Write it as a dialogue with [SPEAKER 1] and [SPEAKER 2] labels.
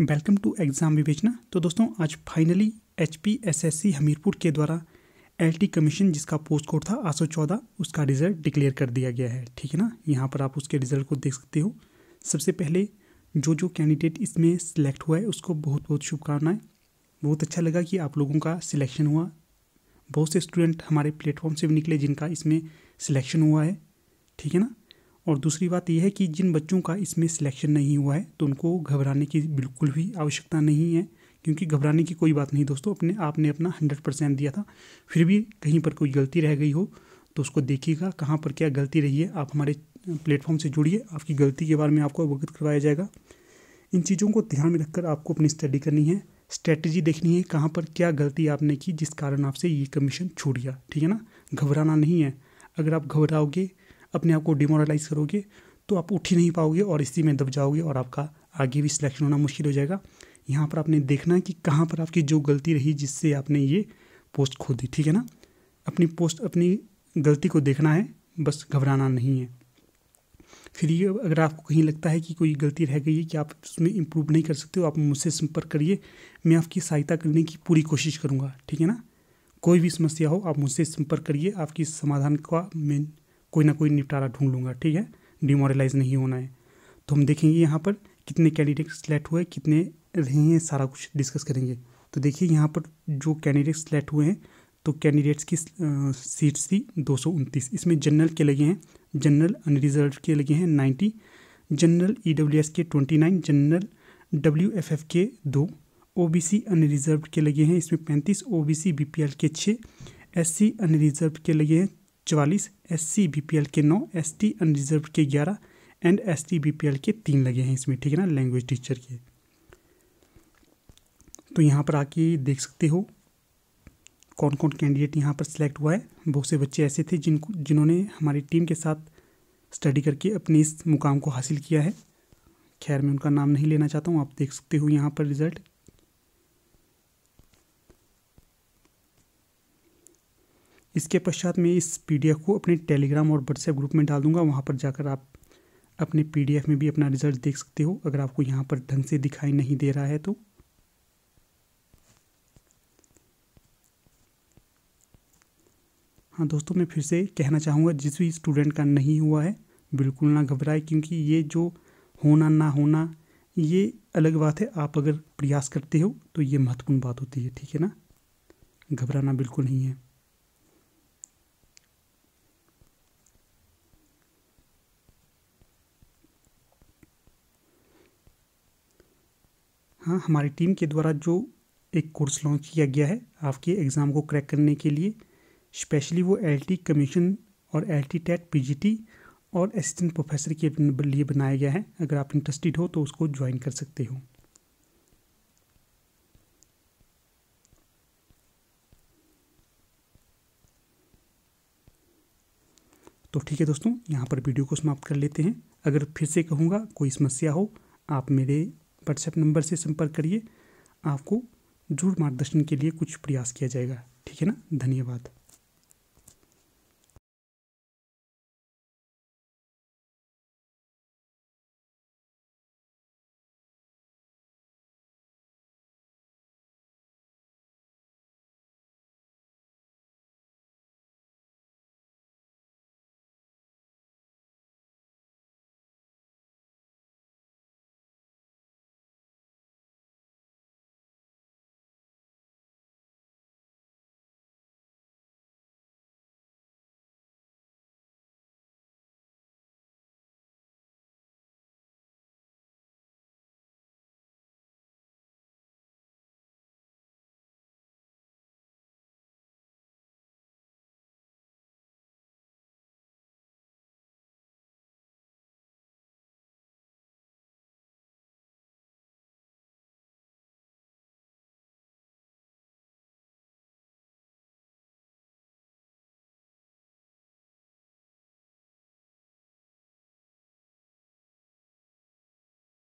[SPEAKER 1] welcome to exam विवेचना तो दोस्तों आज finally H P S S C Hamirpur के द्वारा एल टी कमीशन जिसका पोस्ट कोड था आठ सौ चौदह उसका रिज़ल्ट डिक्लेयर कर दिया गया है ठीक है ना यहाँ पर आप उसके रिज़ल्ट को देख सकते हो सबसे पहले जो जो कैंडिडेट इसमें सिलेक्ट हुआ है उसको बहुत बहुत शुभकामनाएं बहुत अच्छा लगा कि आप लोगों का सिलेक्शन हुआ बहुत से स्टूडेंट हमारे प्लेटफॉर्म से भी निकले जिनका इसमें सिलेक्शन हुआ है ठीक है ना और दूसरी बात यह है कि जिन बच्चों का इसमें सिलेक्शन नहीं हुआ है तो उनको घबराने की बिल्कुल भी आवश्यकता नहीं है क्योंकि घबराने की कोई बात नहीं दोस्तों अपने आपने अपना हंड्रेड परसेंट दिया था फिर भी कहीं पर कोई गलती रह गई हो तो उसको देखिएगा कहाँ पर क्या गलती रही है आप हमारे प्लेटफॉर्म से जुड़िए आपकी गलती के बारे में आपको अवगत करवाया जाएगा इन चीज़ों को ध्यान में रखकर आपको अपनी स्टडी करनी है स्ट्रैटेजी देखनी है कहाँ पर क्या गलती आपने की जिस कारण आपसे ये कमीशन छूट गया ठीक है ना घबराना नहीं है अगर आप घबराओगे अपने आप को डिमोरलाइज करोगे तो आप उठ ही नहीं पाओगे और इसी में दब जाओगे और आपका आगे भी सिलेक्शन होना मुश्किल हो जाएगा यहाँ पर आपने देखना कि कहाँ पर आपकी जो गलती रही जिससे आपने ये पोस्ट खो दी ठीक है ना अपनी पोस्ट अपनी गलती को देखना है बस घबराना नहीं है फिर ये अगर आपको कहीं लगता है कि कोई गलती रह गई है कि आप उसमें इम्प्रूव नहीं कर सकते हो आप मुझसे संपर्क करिए मैं आपकी सहायता करने की पूरी कोशिश करूँगा ठीक है ना कोई भी समस्या हो आप मुझसे संपर्क करिए आपकी समाधान का मैं कोई ना कोई निपटारा ढूंढ लूँगा ठीक है डिमोरलाइज नहीं होना है तो हम देखेंगे यहाँ पर कितने कैंडिडेट सेलेक्ट हुए कितने रहे हैं सारा कुछ डिस्कस करेंगे तो देखिए यहाँ पर जो कैंडिडेट सेलेक्ट हुए हैं तो कैंडिडेट्स की सीट्स थी दो इसमें जनरल के लगे हैं जनरल अनरिजर्व के लगे हैं नाइन्टी जनरल ई e के twenty nine general W F F के दो ओ बी सी अनरिजर्व के लगे हैं इसमें पैंतीस O B C B P L के छः एस सी अनरिजर्व के लगे हैं चवालीस S C B P L के नौ एस टी अनरिजर्व के ग्यारह and S T B P L के तीन लगे हैं इसमें ठीक है ना लैंग्वेज टीचर के तो यहाँ पर आके देख सकते हो कौन कौन कैंडिडेट यहाँ पर सिलेक्ट हुआ है बहुत से बच्चे ऐसे थे जिनको जिन्होंने हमारी टीम के साथ स्टडी करके अपने इस मुकाम को हासिल किया है खैर मैं उनका नाम नहीं लेना चाहता हूँ आप देख सकते हो यहाँ पर रिज़ल्ट इसके पश्चात मैं इस पीडीएफ को अपने टेलीग्राम और व्हाट्सएप ग्रुप में डाल दूंगा वहाँ पर जाकर आप अपने पीडीएफ में भी अपना रिजल्ट देख सकते हो अगर आपको यहाँ पर ढंग से दिखाई नहीं दे रहा है तो हाँ दोस्तों मैं फिर से कहना चाहूँगा जिस भी स्टूडेंट का नहीं हुआ है बिल्कुल ना घबराए क्योंकि ये जो होना ना होना ये अलग बात है आप अगर प्रयास करते हो तो ये महत्वपूर्ण बात होती है ठीक है ना घबराना बिल्कुल नहीं है हाँ हमारी टीम के द्वारा जो एक कोर्स लॉन्च किया गया है आपके एग्ज़ाम को क्रैक करने के लिए स्पेशली वो एल टी कमीशन और L T TET P G T और असिस्टेंट प्रोफेसर के लिए बनाया गया है अगर आप इंटरेस्टेड हो तो उसको ज्वाइन कर सकते हो तो ठीक है दोस्तों यहाँ पर वीडियो को समाप्त कर लेते हैं अगर फिर से कहूँगा कोई समस्या हो आप मेरे व्हाट्सएप नंबर से संपर्क करिए आपको जरूर मार्गदर्शन के लिए कुछ प्रयास किया जाएगा ठीक है ना धन्यवाद